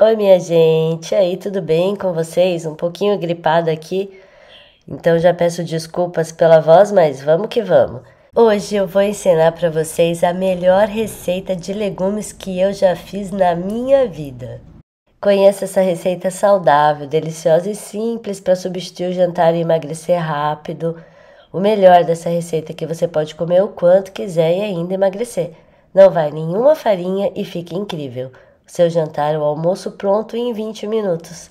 Oi, minha gente, aí, tudo bem com vocês? Um pouquinho gripada aqui, então já peço desculpas pela voz, mas vamos que vamos. Hoje eu vou ensinar para vocês a melhor receita de legumes que eu já fiz na minha vida. Conheça essa receita saudável, deliciosa e simples para substituir o jantar e emagrecer rápido. O melhor dessa receita é que você pode comer o quanto quiser e ainda emagrecer. Não vai nenhuma farinha e fica incrível seu jantar ou almoço pronto em 20 minutos.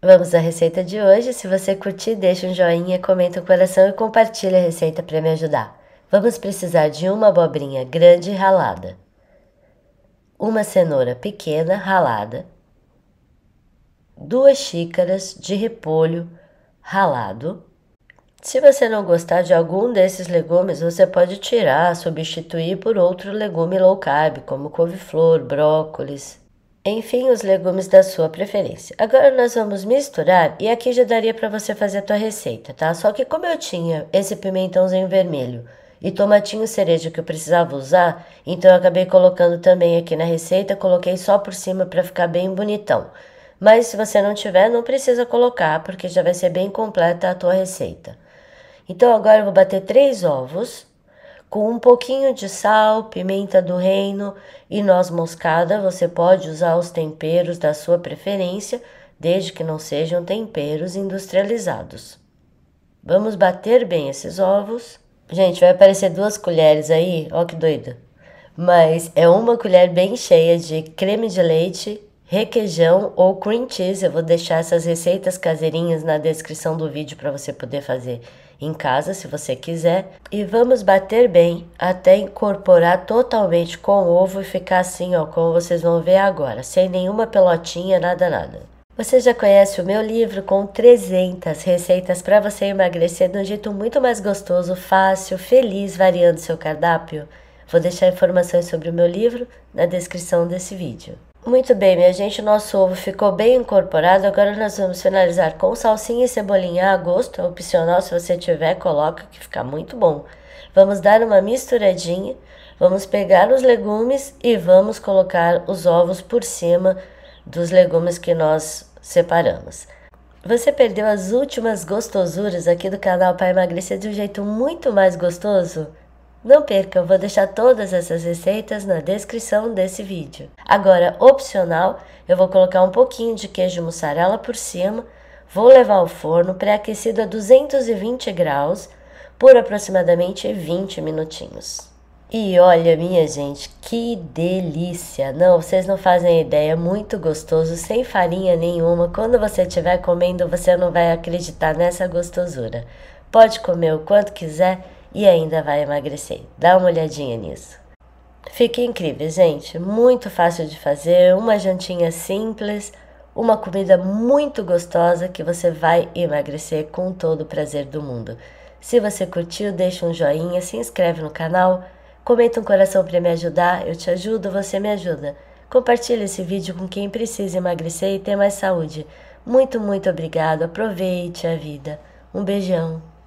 Vamos à receita de hoje. Se você curtir, deixa um joinha, comenta o coração e compartilha a receita para me ajudar. Vamos precisar de uma abobrinha grande ralada, uma cenoura pequena ralada, duas xícaras de repolho ralado, se você não gostar de algum desses legumes, você pode tirar, substituir por outro legume low carb, como couve-flor, brócolis, enfim, os legumes da sua preferência. Agora nós vamos misturar e aqui já daria para você fazer a tua receita, tá? Só que como eu tinha esse pimentãozinho vermelho e tomatinho cereja que eu precisava usar, então eu acabei colocando também aqui na receita, coloquei só por cima para ficar bem bonitão. Mas se você não tiver, não precisa colocar, porque já vai ser bem completa a tua receita. Então agora eu vou bater três ovos com um pouquinho de sal, pimenta do reino e noz moscada. Você pode usar os temperos da sua preferência, desde que não sejam temperos industrializados. Vamos bater bem esses ovos. Gente, vai aparecer duas colheres aí, ó que doido. Mas é uma colher bem cheia de creme de leite requeijão ou cream cheese. Eu vou deixar essas receitas caseirinhas na descrição do vídeo para você poder fazer em casa se você quiser. E vamos bater bem até incorporar totalmente com o ovo e ficar assim, ó, como vocês vão ver agora, sem nenhuma pelotinha, nada, nada. Você já conhece o meu livro com 300 receitas para você emagrecer de um jeito muito mais gostoso, fácil, feliz, variando seu cardápio? Vou deixar informações sobre o meu livro na descrição desse vídeo. Muito bem, minha gente, o nosso ovo ficou bem incorporado. Agora nós vamos finalizar com salsinha e cebolinha a gosto, é opcional, se você tiver, coloca que fica muito bom. Vamos dar uma misturadinha, vamos pegar os legumes e vamos colocar os ovos por cima dos legumes que nós separamos. Você perdeu as últimas gostosuras aqui do canal para Emagrecer de um jeito muito mais gostoso? Não perca, eu vou deixar todas essas receitas na descrição desse vídeo. Agora, opcional, eu vou colocar um pouquinho de queijo mussarela por cima, vou levar ao forno pré-aquecido a 220 graus por aproximadamente 20 minutinhos. E olha, minha gente, que delícia! Não, vocês não fazem ideia, muito gostoso, sem farinha nenhuma. Quando você estiver comendo, você não vai acreditar nessa gostosura. Pode comer o quanto quiser e ainda vai emagrecer. Dá uma olhadinha nisso. Fica incrível, gente. Muito fácil de fazer, uma jantinha simples, uma comida muito gostosa que você vai emagrecer com todo o prazer do mundo. Se você curtiu, deixa um joinha, se inscreve no canal, comenta um coração para me ajudar, eu te ajudo, você me ajuda. Compartilhe esse vídeo com quem precisa emagrecer e ter mais saúde. Muito, muito obrigado. Aproveite a vida. Um beijão.